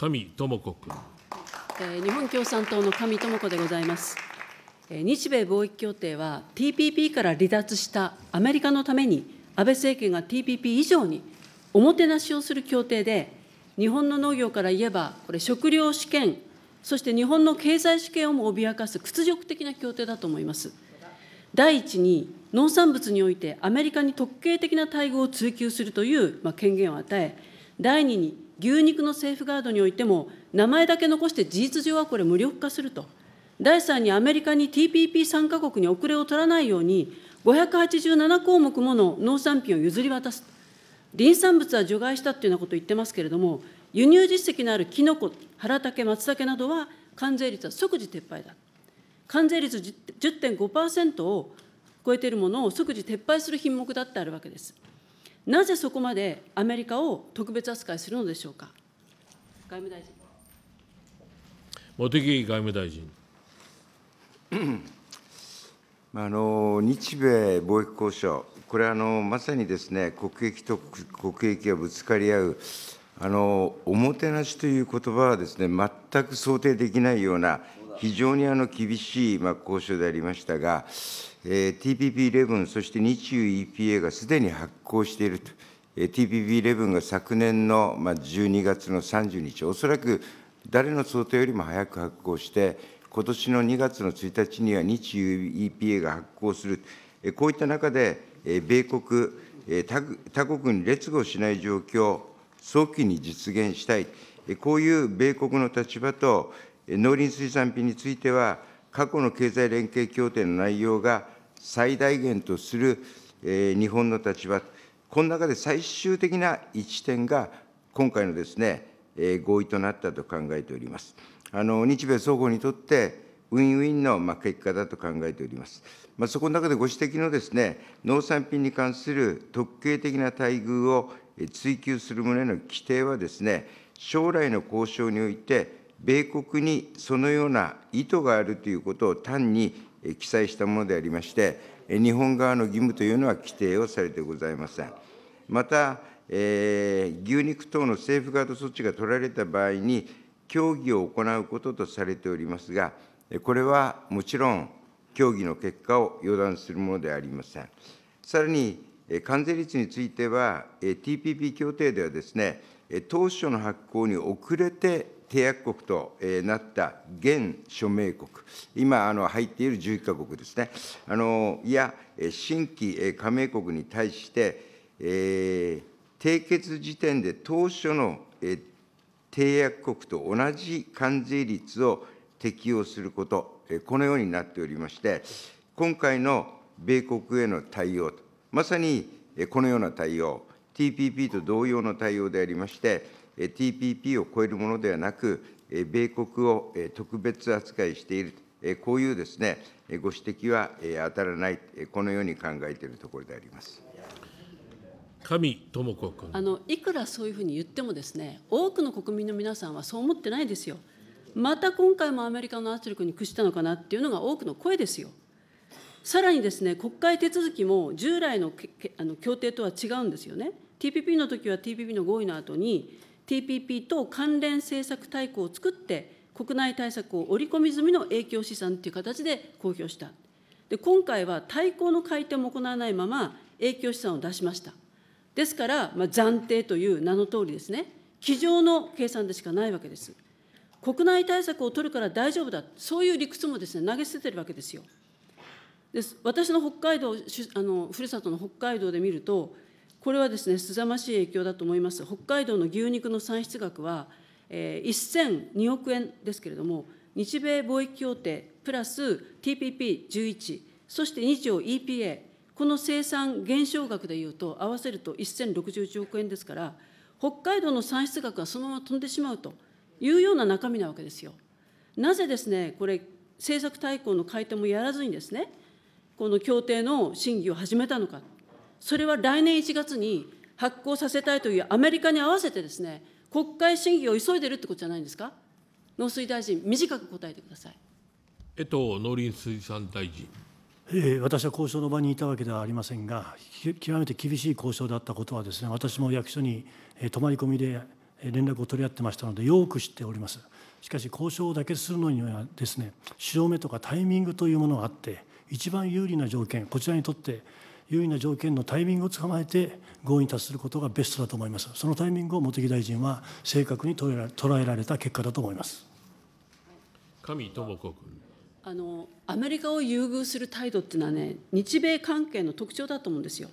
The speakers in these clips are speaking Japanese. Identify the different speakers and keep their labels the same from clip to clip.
Speaker 1: 上智子
Speaker 2: 君。日本共産党の上智子でございます。日米貿易協定は TPP から離脱したアメリカのために安倍政権が TPP 以上におもてなしをする協定で日本の農業から言えばこれ食料主権そして日本の経済主権をも脅かす屈辱的な協定だと思います。第一に農産物においてアメリカに特権的な待遇を追求するという、まあ、権限を与え第二に牛肉のセーフガードにおいても、名前だけ残して事実上はこれ、無力化すると、第3にアメリカに TPP 参加国に遅れを取らないように、587項目もの農産品を譲り渡す、林産物は除外したというようなことを言ってますけれども、輸入実績のあるキノコ、マツ松茸などは、関税率は即時撤廃だ。関税率10.5%を超えているものを即時撤廃する品目だってあるわけです。なぜそこまでアメリカを特別扱いするのでしょうか。外務大臣
Speaker 1: 茂木外務大臣。
Speaker 3: あの日米貿易交渉、これあの、まさにですね国益と国益がぶつかり合う、あのおもてなしという言葉はですね全く想定できないような非常にあの厳しい交渉でありましたが、TPP11、そして日中 EPA がすでに発効していると、TPP11 が昨年の12月の30日、おそらく誰の想定よりも早く発効して、今年の2月の1日には日中 EPA が発効する、こういった中で、米国、他国に劣後しない状況、早期に実現したい、こういう米国の立場と、農林水産品については、過去の経済連携協定の内容が最大限とする日本の立場、この中で最終的な一致点が、今回のですね、合意となったと考えております。あの日米双方にとって、ウィンウィンのま結果だと考えております。まあ、そこの中でご指摘のですね、農産品に関する特権的な待遇を追求する旨の規定はですね、将来の交渉において、米国にそのような意図があるということを単に記載したものでありまして、日本側の義務というのは規定をされてございません。また、えー、牛肉等のセーフガード措置が取られた場合に、協議を行うこととされておりますが、これはもちろん、協議の結果を予断するものではありません。さらに、関税率については、TPP 協定ではですね、当初の発行に遅れて締約国となった現署名国、今入っている11か国ですね、いや新規加盟国に対して、えー、締結時点で当初の締約国と同じ関税率を適用すること、このようになっておりまして、今回の米国への対応と、まさにこのような対応、TPP と同様の対応でありまして、TPP を超えるものではなく、米国を特別扱いしているこういうですね、ご指摘は当たらない、このように考えているところであります。神智子君あ
Speaker 1: のい
Speaker 2: くらそういうふうに言ってもですね、多くの国民の皆さんはそう思ってないですよ。また今回もアメリカの圧力に屈したのかなっていうのが多くの声ですよ。さらにですね、国会手続きも従来のあの協定とは違うんですよね。TPP の時は TPP の合意の後に、TPP と関連政策大綱を作って、国内対策を織り込み済みの影響資産という形で公表した。で今回は対抗の改定も行わないまま、影響資産を出しました。ですから、まあ、暫定という名の通りですね、机上の計算でしかないわけです。国内対策を取るから大丈夫だ、そういう理屈もですね投げ捨ててるわけですよ。です私の北海道あの、ふるさとの北海道で見ると、これはですね、すざましい影響だと思います。北海道の牛肉の産出額は、1002億円ですけれども、日米貿易協定プラス TPP11、そして2条 EPA、この生産減少額でいうと、合わせると1061億円ですから、北海道の産出額はそのまま飛んでしまうというような中身なわけですよ。なぜですね、これ、政策大綱の改定もやらずにですね、この協定の審議を始めたのか。それは来年1月に発行させたいというアメリカに合わせてですね、国会審議を急いでるってことじゃないんですか。農水大臣、短く答えてください。
Speaker 1: 江藤農林水産大臣。
Speaker 4: えー、私は交渉の場にいたわけではありませんが、極めて厳しい交渉だったことはですね、私も役所に泊まり込みで連絡を取り合ってましたので、よく知っております。しかし、交渉だけするのにはですね、潮目とかタイミングというものがあって、一番有利な条件、こちらにとって優位な条件のタイミングを捕まえて合意に達することがベストだと思いますそのタイミングを茂木大臣は正確に捉えられた結果だと思います
Speaker 1: 上智子君
Speaker 2: あのアメリカを優遇する態度っていうのはね日米関係の特徴だと思うんですよ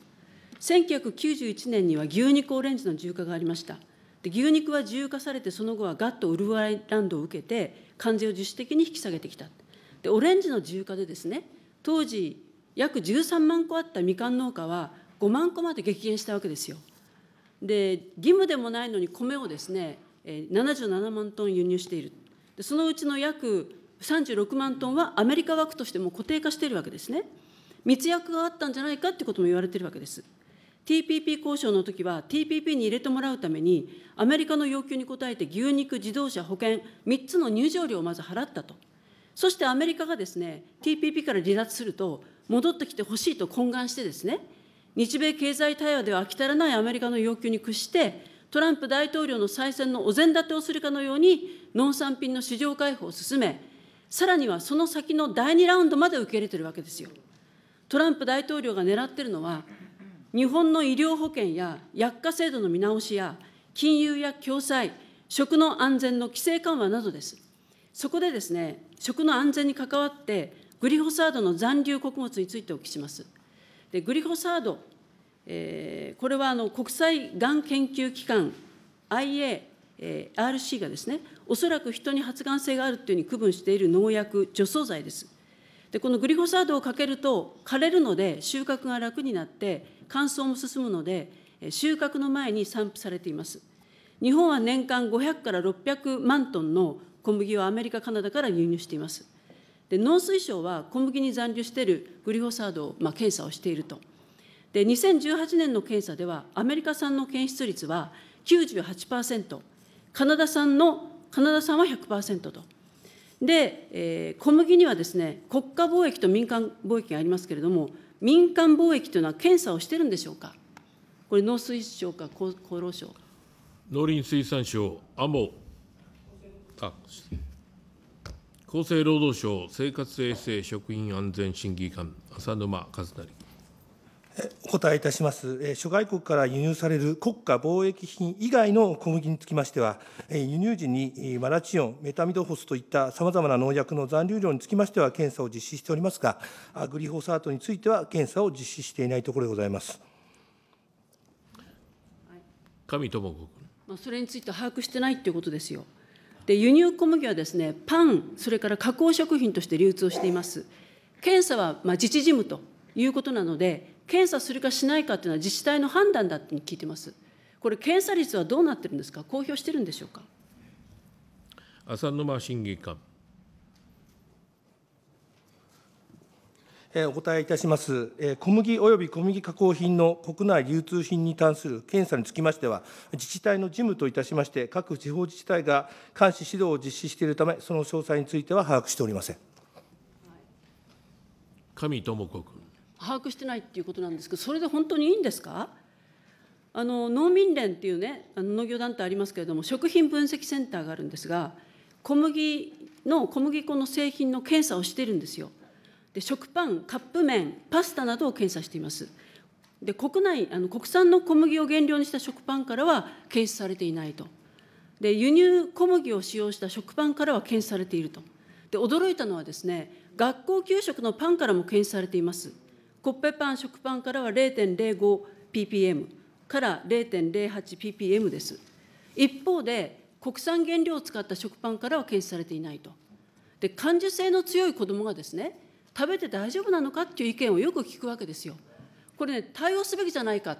Speaker 2: 1991年には牛肉オレンジの重化がありましたで牛肉は自由化されてその後はガッとウルグアイランドを受けて関税を自主的に引き下げてきたでオレンジの自由化でですね当時約13万個あったみかん農家は、5万個まで激減したわけですよ。で、義務でもないのに米をですね、77万トン輸入している。でそのうちの約36万トンはアメリカ枠としても固定化しているわけですね。密約があったんじゃないかってことも言われているわけです。TPP 交渉の時は、TPP に入れてもらうために、アメリカの要求に応えて牛肉、自動車、保険、3つの入場料をまず払ったと。そしてアメリカがですね、TPP から離脱すると、戻ってきてほしいと懇願してですね、日米経済対話では飽き足らないアメリカの要求に屈して、トランプ大統領の再選のお膳立てをするかのように、農産品の市場開放を進め、さらにはその先の第2ラウンドまで受け入れてるわけですよ。トランプ大統領が狙ってるのは、日本の医療保険や薬価制度の見直しや、金融や共済、食の安全の規制緩和などです。そこでですね、食の安全に関わって、グリホサードの残留穀物についてお聞きします。でグリホサード、えー、これはあの国際がん研究機関 IA、え RC がですね、おそらく人に発がん性があるというふうに区分している農薬、除草剤です。でこのグリホサードをかけると枯れるので収穫が楽になって乾燥も進むので収穫の前に散布されています日本は年間500から600万トンの小麦をアメリカカナダから輸入していますで農水省は小麦に残留しているグリホサードを、まあ、検査をしていると。で、2018年の検査では、アメリカ産の検出率は98%、カナダ産の、カナダ産は100%と。で、えー、小麦にはですね、国家貿易と民間貿易がありますけれども、民間貿易というのは検査をしてるんでしょうか。これ、農水省か厚労省。
Speaker 1: 農林水産省、あも。あ、厚生労働省生活衛生食品安全審議官、浅沼和成。
Speaker 5: お答えいたします。諸外国から輸入される国家貿易品以外の小麦につきましては、輸入時にマラチオン、メタミドホスといったさまざまな農薬の残留量につきましては検査を実施しておりますが、グリホサートについては検査を実施していないところでございます。上智子
Speaker 2: 君。それについて把握してないということですよ。で輸入小麦はですねパン、それから加工食品として流通しています。検査はまあ自治事務ということなので、検査するかしないかというのは自治体の判断だって聞いてます。これ、検査率はどうなってるんですか、公表してるんでしょうか。
Speaker 1: 浅沼審議官
Speaker 5: お答えいたします。小麦および小麦加工品の国内流通品に関する検査につきましては、自治体の事務といたしまして、各地方自治体が監視指導を実施しているため、その詳細については把握しておりません。神智子君。
Speaker 2: 把握してないっていうことなんですけど、それで本当にいいんですかあの農民連っていうね、あの農業団体ありますけれども、食品分析センターがあるんですが、小麦の小麦粉の製品の検査をしてるんですよ。で食パン、カップ麺、パスタなどを検査しています。で国内あの国産の小麦を原料にした食パンからは検出されていないとで輸入小麦を使用した食パンからは検出されているとで驚いたのはですね学校給食のパンからも検出されていますコッペパン食パンからは 0.05ppm から 0.08ppm です一方で国産原料を使った食パンからは検出されていないとで感受性の強い子どもがですね食べて大丈夫なのかっていう意見をよく聞くわけですよ。これね、対応すべきじゃないか、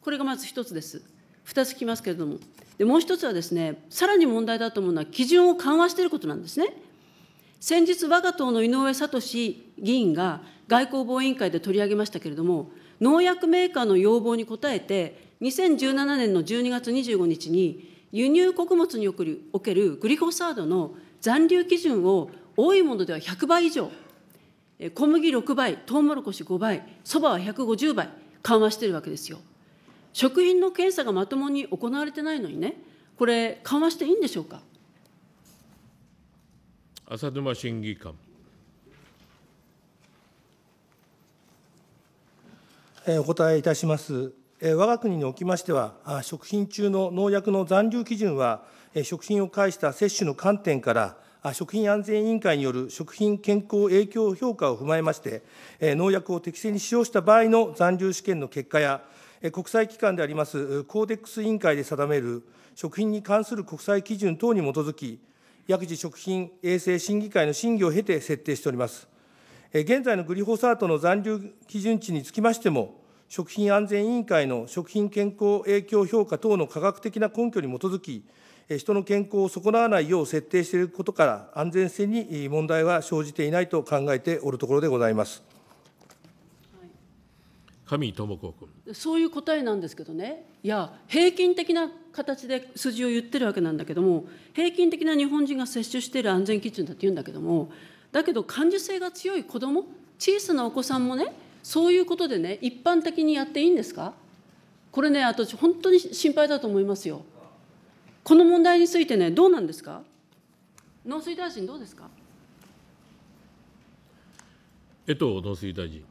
Speaker 2: これがまず一つです。2つ聞きますけれども、でもう一つはですね、さらに問題だと思うのは、基準を緩和していることなんですね。先日、我が党の井上聡議員が外交防委員会で取り上げましたけれども、農薬メーカーの要望に応えて、2017年の12月25日に、輸入穀物におけるグリホサードの残留基準を多いものでは100倍以上、小麦6倍、トウモロコシ5倍、そばは150倍、緩和してるわけですよ。食品の検査がまともに行われてないのにね、これ、緩和していいんでしょうか。
Speaker 1: 浅沼審議官。
Speaker 5: お答えいたします。我が国におきましては、食品中の農薬の残留基準は、食品を介した摂取の観点から、食品安全委員会による食品健康影響評価を踏まえまして、農薬を適正に使用した場合の残留試験の結果や、国際機関でありますコーデックス委員会で定める食品に関する国際基準等に基づき、薬事食品衛生審議会の審議を経て設定しております。現在のグリホサートの残留基準値につきましても、食品安全委員会の食品健康影響評価等の科学的な根拠に基づき、人の健康を損なわないよう設定していることから、安全性に問題は生じていないと考えておるところでございます。
Speaker 1: 上智子
Speaker 2: 君そういう答えなんですけどね、いや、平均的な形で数字を言ってるわけなんだけども、平均的な日本人が接種している安全基準だって言うんだけども、だけど感受性が強い子ども、小さなお子さんもね、そういうことでね、一般的にやっていいんですかこれね、私、本当に心配だと思いますよ。この問題についてね、どうなんですか農水大臣、どうですか
Speaker 1: 江藤農水大臣。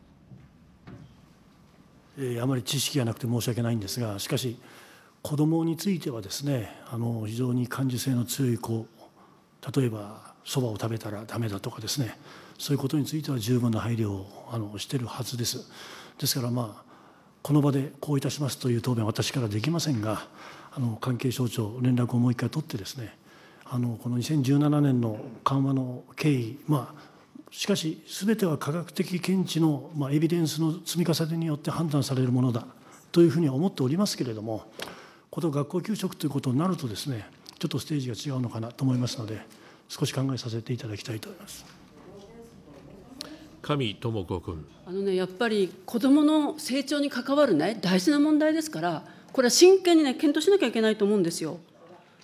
Speaker 4: えー、あまり知識がなくて申し訳ないんですが、しかし、子どもについてはですね、あの非常に感受性の強い子、例えばそばを食べたらだめだとかですね、そういうことについては十分な配慮をあのしてるはずです。ですから、まあ、この場でこういたしますという答弁は私からできませんが、あの関係省庁連絡をもう一回取ってですねあのこの2017年の緩和の経緯まあしかし全ては科学的見地の、まあ、エビデンスの積み重ねによって判断されるものだというふうには思っておりますけれどもこと学校給食ということになるとですねちょっとステージが違うのかなと思いますので少し考えさせていただきたいと思います。
Speaker 1: 上智子君
Speaker 2: あの、ね、やっぱり子どもの成長に関わる、ね、大事な問題ですからこれは真剣にね、検討しなきゃいけないと思うんですよ。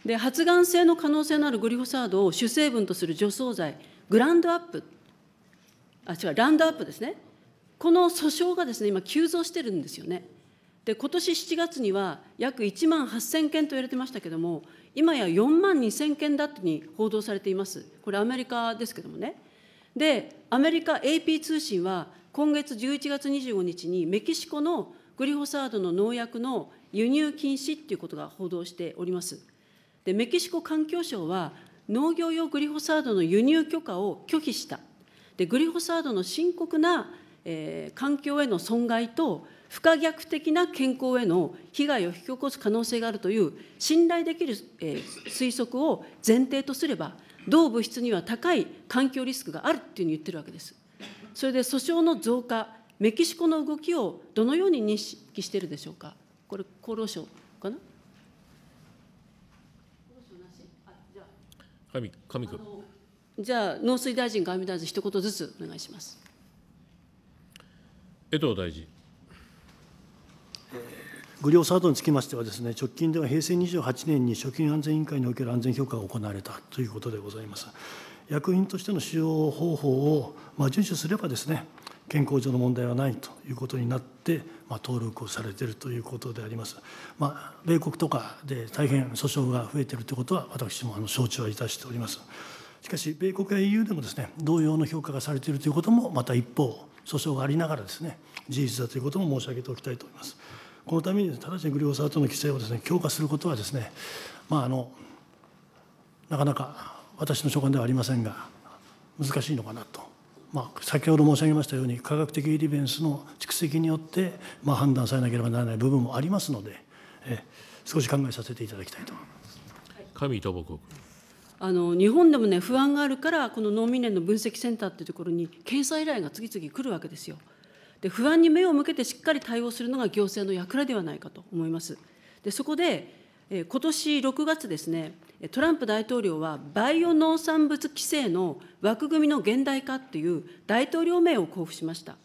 Speaker 2: で、発がん性の可能性のあるグリフォサードを主成分とする除草剤、グランドアップ、あ、違う、ランドアップですね。この訴訟がですね、今、急増してるんですよね。で、今年7月には約1万8000件と言われてましたけども、今や4万2000件だってに報道されています。これ、アメリカですけどもね。で、アメリカ AP 通信は、今月11月25日にメキシコのグリホサードの農薬の輸入禁止っていうことが報道しております。でメキシコ環境省は、農業用グリホサードの輸入許可を拒否した、でグリホサードの深刻な、えー、環境への損害と、不可逆的な健康への被害を引き起こす可能性があるという信頼できる、えー、推測を前提とすれば、同物質には高い環境リスクがあるっていうふうに言ってるわけです。それで訴訟の増加、メキシコの動きをどのように認識しているでしょうか。これ、厚労省かな
Speaker 1: 上上君
Speaker 2: じゃあ、農水大臣、外務大臣、一言ずつお願いします。
Speaker 1: 江藤大臣。
Speaker 4: グリオサードにつきましてはです、ね、直近では平成28年に食品安全委員会における安全評価が行われたということでございます。薬品としての使用方法を、まあ、遵守すればですね、健康上の問題はないということになって、まあ、登録をされているということであります、まあ、米国とかで大変訴訟が増えているということは私もあの承知はいたしておりますしかし米国や EU でもですね同様の評価がされているということもまた一方訴訟がありながらですね事実だということも申し上げておきたいと思いますこのために直ちにグリオサートの規制をですね強化することはですねまああのなかなか私の所感ではありませんが難しいのかなとまあ、先ほど申し上げましたように科学的エビデンスの蓄積によって、まあ、判断されなければならない部分もありますので、え少し考えさせていただきたいと思いま
Speaker 1: す。上智子
Speaker 2: あの日本でもね不安があるからこの農民連の分析センターっていうところに検査依頼が次々来るわけですよ。で不安に目を向けてしっかり対応するのが行政の役割ではないかと思います。でそこで、え今年6月ですねトランプ大統領はバイオ農産物規制の枠組みの現代化という大統領名を交付しました。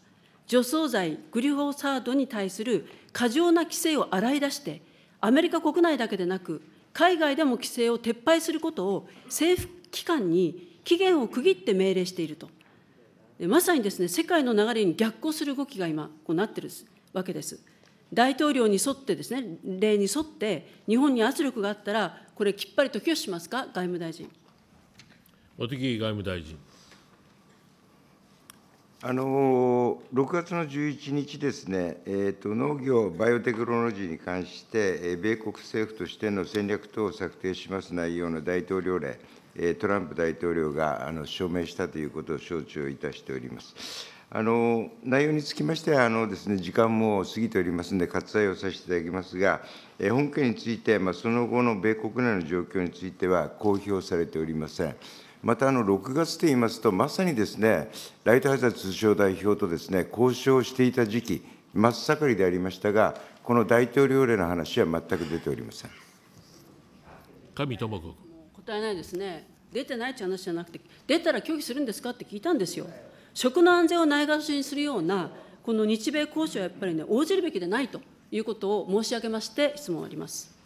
Speaker 2: 除草剤、グリフォサードに対する過剰な規制を洗い出して、アメリカ国内だけでなく、海外でも規制を撤廃することを政府機関に期限を区切って命令していると。まさにですね、世界の流れに逆行する動きが今、こうなってるわけです。大統領に沿ってですね、例に沿って、日本に圧力があったら、これ、きっぱりと拒否しますか、外務大臣。
Speaker 3: 茂木外務大臣。あの6月の11日ですね、えーと、農業、バイオテクノロジーに関して、え米国政府としての戦略等を策定します内容の大統領令、えトランプ大統領があの署名したということを承知をいたしております。あの内容につきましてはあのです、ね、時間も過ぎておりますので、割愛をさせていただきますが、え本件について、まあ、その後の米国内の状況については公表されておりません。またあの6月といいますと、まさにですねライトハザード通商代表とですね交渉していた時期、真っ盛りでありましたが、この大統領令の話は全く出ておりません
Speaker 1: 上智子
Speaker 2: 答えないですね、出てないって話じゃなくて、出たら拒否するんですかって聞いたんですよ。食の安全をないがしにするような、この日米交渉はやっぱりね、応じるべきでないということを申し上げまして、質問を終わります。